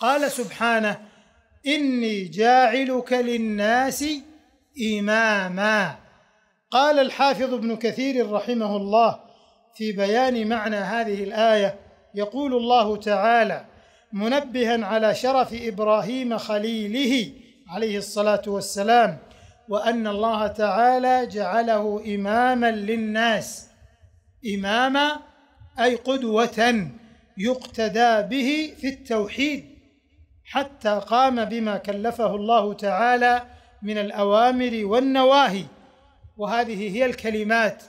قال سبحانه إني جاعلك للناس إماما قال الحافظ ابن كثير رحمه الله في بيان معنى هذه الآية يقول الله تعالى منبها على شرف إبراهيم خليله عليه الصلاة والسلام وأن الله تعالى جعله إماما للناس إماما أي قدوة يقتدى به في التوحيد حتى قام بما كلفه الله تعالى من الاوامر والنواهي وهذه هي الكلمات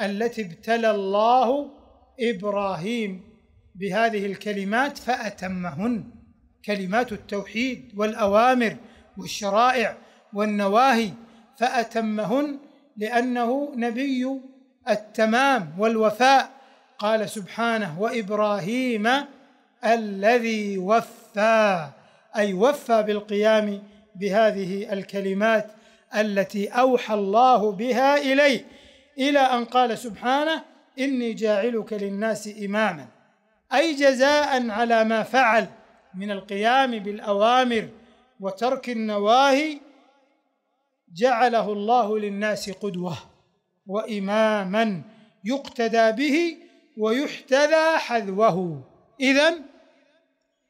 التي ابتلى الله ابراهيم بهذه الكلمات فاتمهن كلمات التوحيد والاوامر والشرائع والنواهي فاتمهن لانه نبي التمام والوفاء قال سبحانه وابراهيم الذي وفى أي وفى بالقيام بهذه الكلمات التي أوحى الله بها إليه إلى أن قال سبحانه إني جاعلك للناس إماما أي جزاء على ما فعل من القيام بالأوامر وترك النواهي جعله الله للناس قدوة وإماما يقتدى به ويحتذى حذوه إذن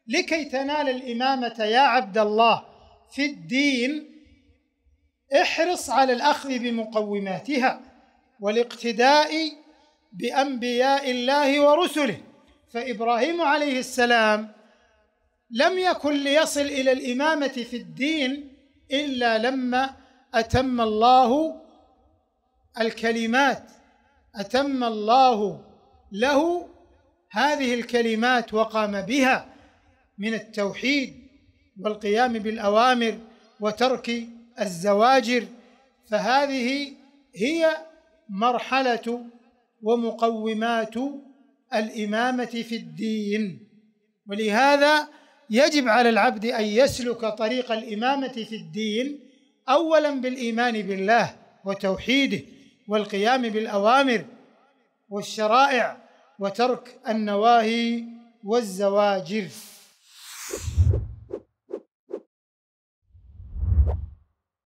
لكي تنال الإمامة يا عبد الله في الدين احرص على الأخذ بمقوماتها والاقتداء بأنبياء الله ورسله فإبراهيم عليه السلام لم يكن ليصل إلى الإمامة في الدين إلا لما أتم الله الكلمات أتم الله له هذه الكلمات وقام بها من التوحيد والقيام بالاوامر وترك الزواجر فهذه هي مرحله ومقومات الامامه في الدين ولهذا يجب على العبد ان يسلك طريق الامامه في الدين اولا بالايمان بالله وتوحيده والقيام بالاوامر والشرائع وترك النواهي والزواجر